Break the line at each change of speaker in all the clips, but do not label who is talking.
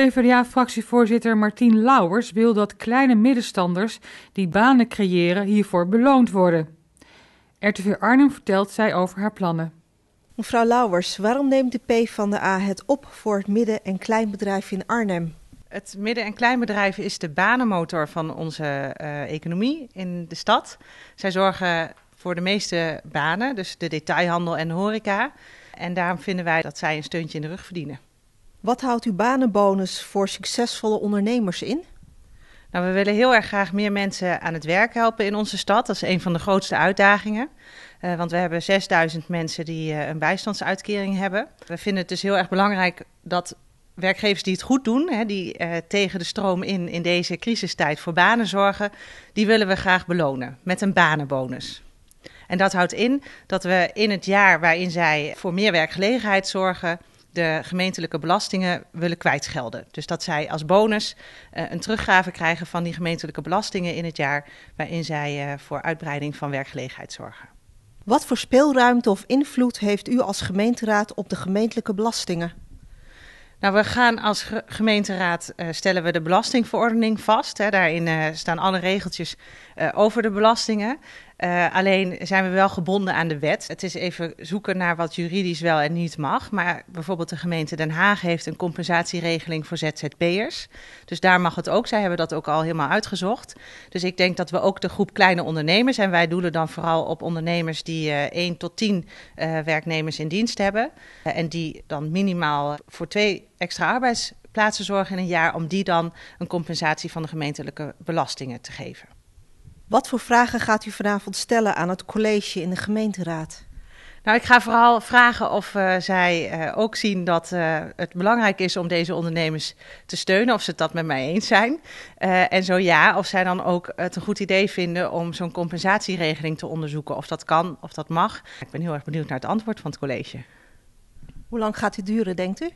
PvdA-fractievoorzitter Martien Lauwers wil dat kleine middenstanders die banen creëren hiervoor beloond worden. RTV Arnhem vertelt zij over haar plannen.
Mevrouw Lauwers, waarom neemt de PvdA het op voor het midden- en kleinbedrijf
in Arnhem? Het midden- en kleinbedrijf is de banenmotor van onze eh, economie in de stad. Zij zorgen voor de meeste banen, dus de detailhandel en de horeca. En daarom vinden wij dat zij een steuntje in de rug verdienen. Wat houdt uw banenbonus voor succesvolle ondernemers in? Nou, we willen heel erg graag meer mensen aan het werk helpen in onze stad. Dat is een van de grootste uitdagingen. Eh, want we hebben 6000 mensen die eh, een bijstandsuitkering hebben. We vinden het dus heel erg belangrijk dat werkgevers die het goed doen, hè, die eh, tegen de stroom in in deze crisistijd voor banen zorgen, die willen we graag belonen met een banenbonus. En dat houdt in dat we in het jaar waarin zij voor meer werkgelegenheid zorgen, de gemeentelijke belastingen willen kwijtschelden. Dus dat zij als bonus eh, een teruggave krijgen van die gemeentelijke belastingen in het jaar waarin zij eh, voor uitbreiding van werkgelegenheid zorgen.
Wat voor speelruimte of invloed heeft u als gemeenteraad op de gemeentelijke belastingen?
Nou, we gaan als gemeenteraad eh, stellen we de belastingverordening vast. Hè. Daarin staan alle regeltjes over de belastingen. Eh, alleen zijn we wel gebonden aan de wet. Het is even zoeken naar wat juridisch wel en niet mag. Maar bijvoorbeeld de gemeente Den Haag heeft een compensatieregeling voor ZZP'ers. Dus daar mag het ook. Zij hebben dat ook al helemaal uitgezocht. Dus ik denk dat we ook de groep kleine ondernemers, en wij doelen dan vooral op ondernemers die eh, één 1 tot 10 eh, werknemers in dienst hebben. en die dan minimaal voor twee extra arbeidsplaatsen zorgen in een jaar, om die dan een compensatie van de gemeentelijke belastingen te geven.
Wat voor vragen gaat u vanavond stellen aan het college in de gemeenteraad?
Nou, ik ga vooral vragen of eh, zij eh, ook zien dat eh, het belangrijk is om deze ondernemers te steunen, of ze het dat met mij eens zijn. en zo ja, of zij dan ook het een goed idee vinden om zo'n compensatieregeling te onderzoeken, of dat kan, of dat mag. Ik ben heel erg benieuwd naar het antwoord van het college.
Hoe lang gaat dit duren, denkt u?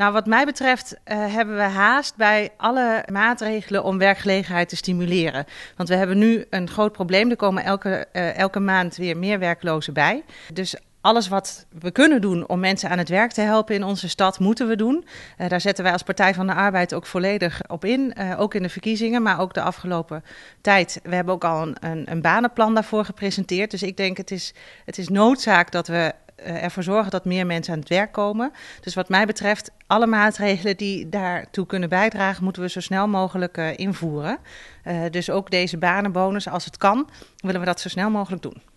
Nou, wat mij betreft eh, hebben we haast bij alle maatregelen om werkgelegenheid te stimuleren. Want we hebben nu een groot probleem. Er komen elke, eh, elke maand weer meer werklozen bij. Dus alles wat we kunnen doen om mensen aan het werk te helpen in onze stad, moeten we doen. Eh, daar zetten wij als Partij van de Arbeid ook volledig op in. ook in de verkiezingen, maar ook de afgelopen tijd. We hebben ook al een, een, een, banenplan daarvoor gepresenteerd. Dus ik denk het is, het is noodzaak dat we eh, ervoor zorgen dat meer mensen aan het werk komen. Dus wat mij betreft, alle maatregelen die daartoe kunnen bijdragen, moeten we zo snel mogelijk eh, invoeren. Eh, dus ook deze banenbonus, als het kan, willen we dat zo snel mogelijk doen.